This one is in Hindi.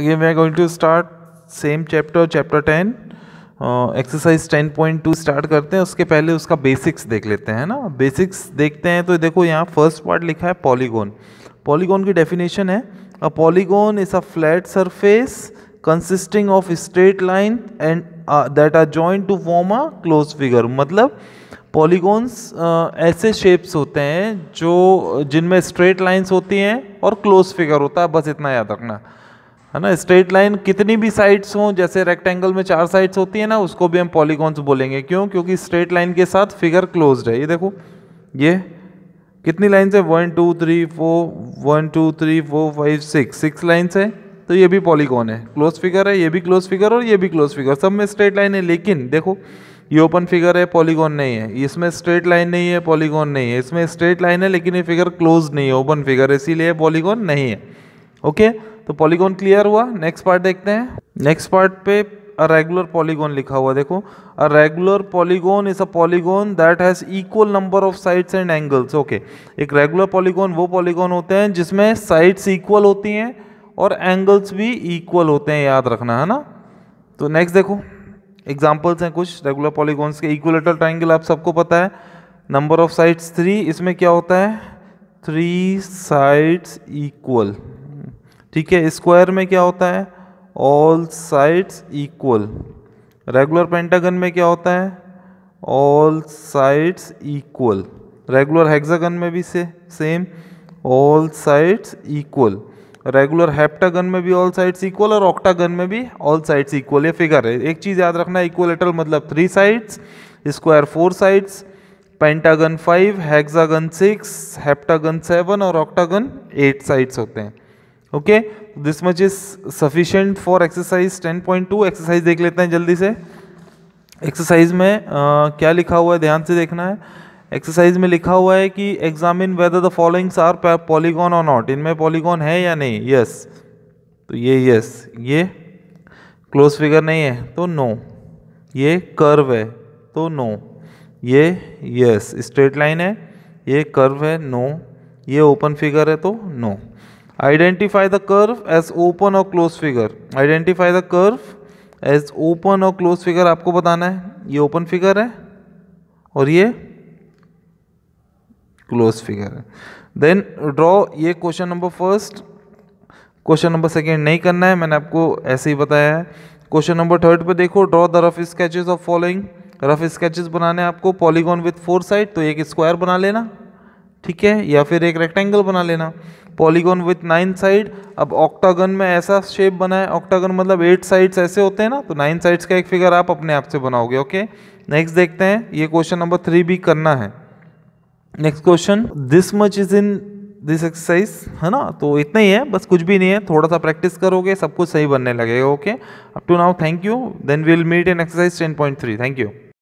again we are going to start same chapter chapter 10 exercise ten point two start करते हैं उसके पहले उसका बेसिक्स देख लेते हैं ना बेसिक्स देखते हैं तो देखो यहाँ फर्स्ट पार्ट लिखा है पॉलीगोन पॉलीगोन की डेफिनेशन है a polygon is a flat surface consisting of straight line and that are joint to form a close figure मतलब पॉलीगोन्स uh, ऐसे शेप्स होते हैं जो जिनमें स्ट्रेट लाइन्स होती हैं और क्लोज फिगर होता है बस इतना याद रखना है ना स्ट्रेट लाइन कितनी भी साइड्स हों जैसे रेक्टेंगल में चार साइड्स होती है ना उसको भी हम पॉलीगॉन्स बोलेंगे क्यों क्योंकि स्ट्रेट लाइन के साथ फिगर क्लोज है ये देखो ये कितनी लाइन्स है one two three four one two three four five six six lines है तो ये भी पॉलीगॉन है क्लोज फिगर है ये भी क्लोज फिगर और ये भी क्लोज फिगर सब में स्ट्रेट लाइन है लेकिन देखो ये ओपन फिगर है पॉलीगॉन नहीं है इसमें स्ट्रेट लाइन नहीं है पॉलीगॉन नहीं है इसमें स्ट्रेट लाइन है लेकिन ये फिगर क्लोज नहीं है ओपन फिगर इसीलिए पॉलीगॉन नहीं है ओके okay? तो पॉलीगॉन क्लियर हुआ नेक्स्ट पार्ट देखते हैं नेक्स्ट पार्ट पे अ रेगुलर पॉलीगॉन लिखा हुआ देखो a regular polygon is a polygon that has equal number of sides and angles okay एक रेगुलर पॉलीगॉन वो पॉलीगॉन होते हैं जिसमें साइड्स इक्वल होती हैं और एंगल्स भी इक्वल होते हैं याद रखना है ना तो नेक्स्ट देखो एग्जाम्पल्स हैं कुछ रेगुलर पॉलीगॉन्स के इक्वलेटल ट्राइंगल आप सबको पता है नंबर ऑफ साइड्स थ्री इसमें क्या होता है थ्री साइड्स इक्वल ठीक है स्क्वायर में क्या होता है all sides equal regular pentagon में क्या होता है all sides equal regular hexagon में भी से same all sides equal regular heptagon में भी ऑल साइड्स इक्वल और ऑक्टागन में भी ऑल साइड्स इक्वल ये फिगर है एक चीज़ याद रखना एटल मतलब three sides square four sides pentagon five hexagon six heptagon seven और ऑक्टागन एट साइड्स होते हैं okay this much is sufficient for exercise 10.2 exercise देख लेते हैं जल्दी से एक्सरसाइज में आ, क्या लिखा हुआ है ध्यान से देखना है एक्सरसाइज में लिखा हुआ है कि examine whether the followings are polygon और नॉट इनमें पॉलीगॉन है या नहीं यस yes. तो ये यस yes. ये क्लोज फिगर नहीं है तो नो no. ये कर्व है तो नो no. ये यस स्ट्रेट लाइन है ये कर्व है नो no. ये ओपन फिगर है तो no no. identify the curve as open or closed figure identify the curve as open or closed figure आपको बताना है ये open figure है और ये closed figure है then draw ये question number first question number second नहीं करना है मैंने आपको ऐसे ही बताया है क्वेश्चन नंबर थर्ड पे देखो draw the rough sketches of following rough sketches बनाने आपको पॉलीगॉन विथ फोर साइड तो एक स्क्वायर बना लेना ठीक है या फिर एक रेक्टेंगल बना लेना पॉलीगॉन विथ नाइन साइड अब ऑक्टागन में ऐसा शेप बनाए ऑक्टागन मतलब एट साइड्स ऐसे होते हैं ना तो नाइन साइड्स का एक फिगर आप अपने आप से बनाओगे ओके नेक्स्ट देखते हैं ये क्वेश्चन नंबर थ्री भी करना है next question this much is in this exercise है ना तो इतना ही है बस कुछ भी नहीं है थोड़ा सा प्रैक्टिस करोगे सब कुछ सही बनने लगेगा okay up to now thank you then we'll meet an exercise ten point three thank you